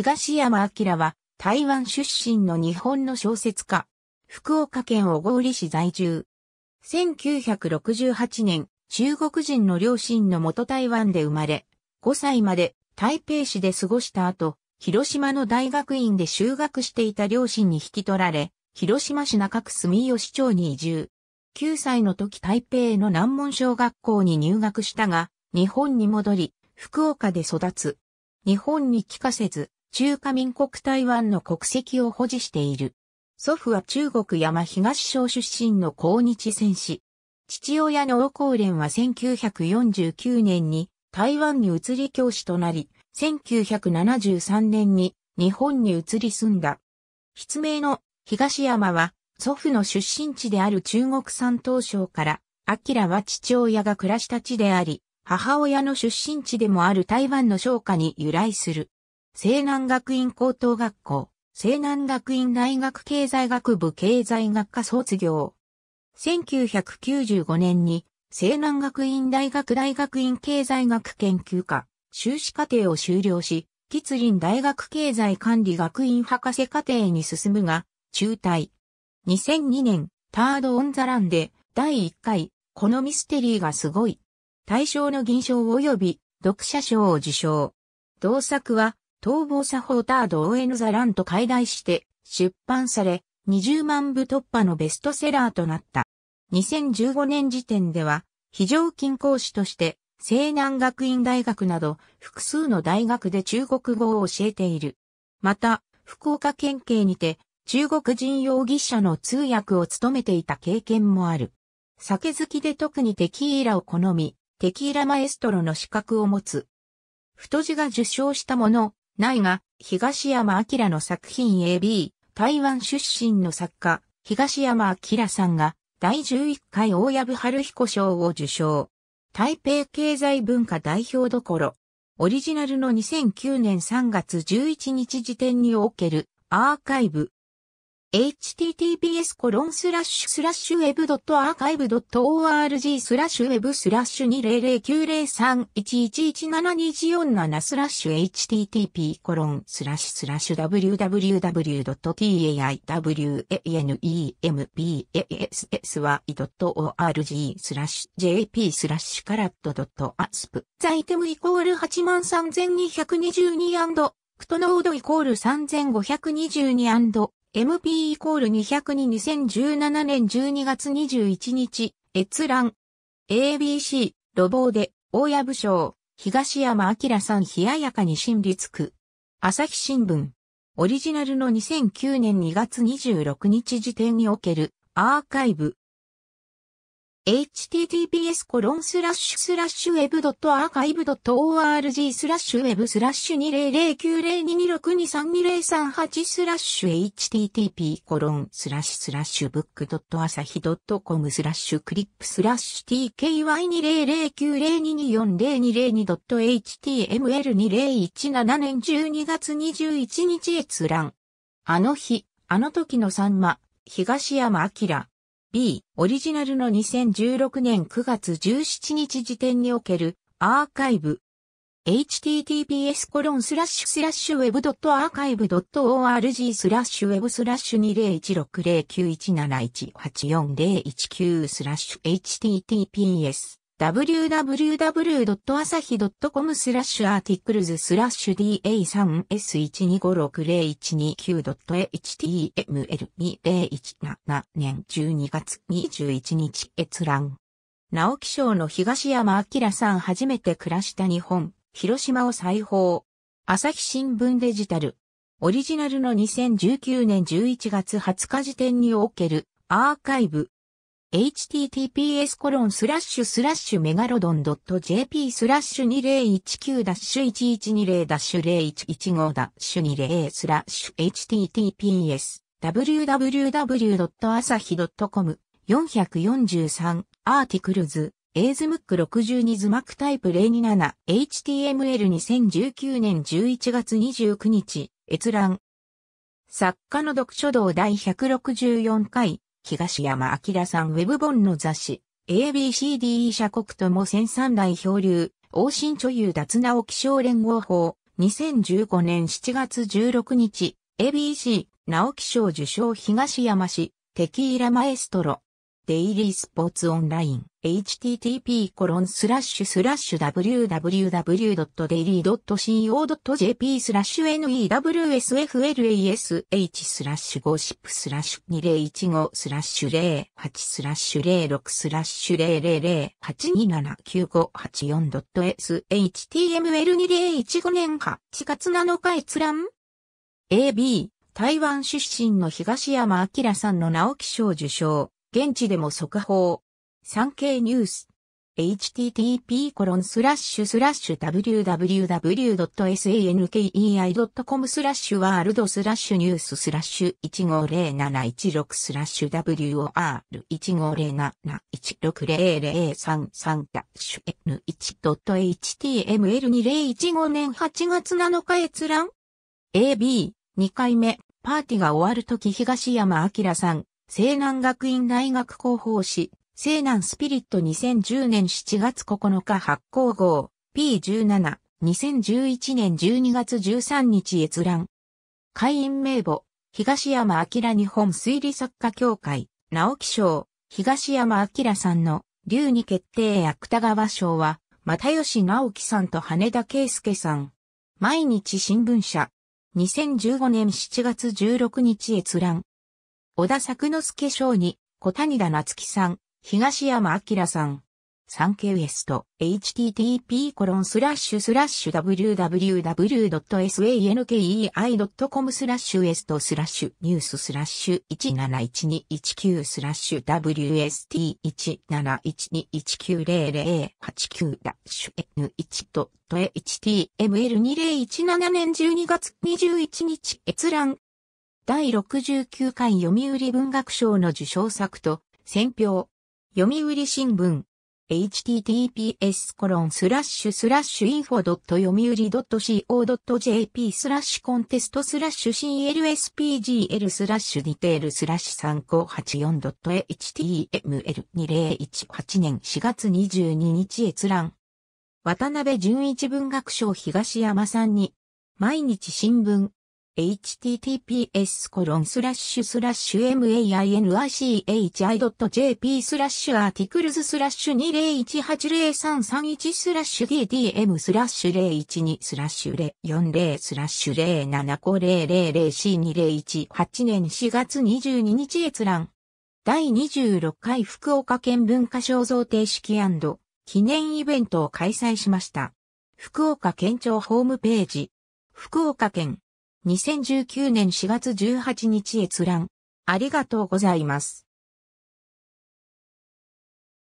東山明は台湾出身の日本の小説家。福岡県小郡市在住。1968年、中国人の両親の元台湾で生まれ、5歳まで台北市で過ごした後、広島の大学院で修学していた両親に引き取られ、広島市中区住吉町に移住。9歳の時台北の南門小学校に入学したが、日本に戻り、福岡で育つ。日本に帰化せず、中華民国台湾の国籍を保持している。祖父は中国山東省出身の高日戦士。父親の王光連は1949年に台湾に移り教師となり、1973年に日本に移り住んだ。筆名の東山は祖父の出身地である中国山東省から、明は父親が暮らした地であり、母親の出身地でもある台湾の商家に由来する。西南学院高等学校、西南学院大学経済学部経済学科卒業。1995年に西南学院大学大学院経済学研究科修士課程を修了し、吉林大学経済管理学院博士課程に進むが、中退。2002年、タード・オン・ザ・ランで第1回、このミステリーがすごい。大賞の銀賞及び読者賞を受賞。同作は逃亡者ホータード・オーエヌ・ザ・ランと解題して出版され、20万部突破のベストセラーとなった。2015年時点では、非常勤講師として、西南学院大学など複数の大学で中国語を教えている。また、福岡県警にて中国人容疑者の通訳を務めていた経験もある。酒好きで特にテキーラを好み、テキーラマエストロの資格を持つ。太字が受賞したもの、ないが、東山明の作品 AB、台湾出身の作家、東山明さんが、第11回大藪春彦賞を受賞。台北経済文化代表どころ。オリジナルの2009年3月11日時点におけるアーカイブ https コロンスラッシュスラッシュブド web.archive.org スラッシュ web スラッシュ20093111724スラッシュ http コロンスラッシュスラッシュ www.taiwanembassy.org スラッシュ jp スラッシュカラットドットアスプザイテムイコール83222クトノードイコール3522 MP イコール202 2017年12月21日、閲覧。ABC、路傍で、大谷武将、東山明さん冷ややかに心理つく。朝日新聞。オリジナルの2009年2月26日時点におけるアーカイブ。https コロンスラッシュスラッシュウェブド web.archive.org スラッシュウェブスラッシュ200902262320338スラッシュ http コロンスラッシュスラッシュブ b o o k a s a ドットコムスラッシュクリップスラッシュ tky20090224002.html2017 年12月21日閲覧。あの日、あの時のさんま、東山明。B、オリジナルの2016年9月17日時点におけるアーカイブ。https コロンスラッシュスラッシュ web.archive.org スラッシュ web スラッシュ20160917184019スラッシュ https www.asahi.com スラッシュアーティクルズスラッシュ DA3S1256019.html2017 年12月21日閲覧。直木賞の東山明さん初めて暮らした日本、広島を再訪。朝日新聞デジタル。オリジナルの2019年11月20日時点におけるアーカイブ。https コロンスラッシュスラッシュメガロドン .jp スラッシュ2019-1120-0115-20スラッシュ https www.asahi.com 443アーティクルズエイズムック62ズマックタイプ027 HTML2019 年11月29日閲覧作家の読書道第164回東山明さんウェブ本の雑誌、ABCDE 社国とも戦三代漂流、王新女優脱直気象連合法、2015年7月16日、ABC、直気賞受賞東山市、テキーラマエストロ、デイリースポーツオンライン http コロンスラッシュスラッシュ www.daily.co.jp スラッシュ newsflash スラッシュゴシップスラッシュ2015スラッシュ08スラッシュ06スラッシュ000827958 4.shtml2015 年8月7日閲覧 AB 台湾出身の東山明さんの直木賞受賞現地でも速報。産経ニュース。http コロンスラッシュスラッシュ www.sankei.com スラッシュワールドスラッシュニューススラッシュ150716スラッシュ WOR1507160033 ダッシュ N1.html2015 年8月7日閲覧 AB2 回目パーティが終わるとき東山明さん西南学院大学広報誌、西南スピリット2010年7月9日発行号、P17、2011年12月13日閲覧。会員名簿、東山明日本推理作家協会、直木賞、東山明さんの、竜に決定芥川賞は、又吉直樹さんと羽田圭介さん。毎日新聞社。2015年7月16日閲覧。小田作之助賞に、小谷田夏樹さん、東山明さん。産経ウエスト、http コロンスラッシュスラッシュ www.sankei.com スラッシュウエストスラッシュニューススラッシュ171219スラッシュ WST1712190089 ダッシュ N1.html2017 年12月21日閲覧第69回読売文学賞の受賞作と、選評。読売新聞。https コロンスラッシュスラッシュインフォドット読売 .co.jp スラッシュコンテストスラッシュ CLSPGL スラッシュディテールスラッシュ 3584.html2018 年4月22日閲覧。渡辺淳一文学賞東山さんに、毎日新聞、https コロンスラッシュスラッシュ mainichi.jp スラッシュアーティクルズスラッシュ2018031スラッシュ d t m スラッシュ012スラッシュ040スラッシュ07 5 000C2018 年4月22日閲覧第26回福岡県文化肖像定式記念イベントを開催しました。福岡県庁ホームページ福岡県2019年4月18日閲覧。ありがとうございます。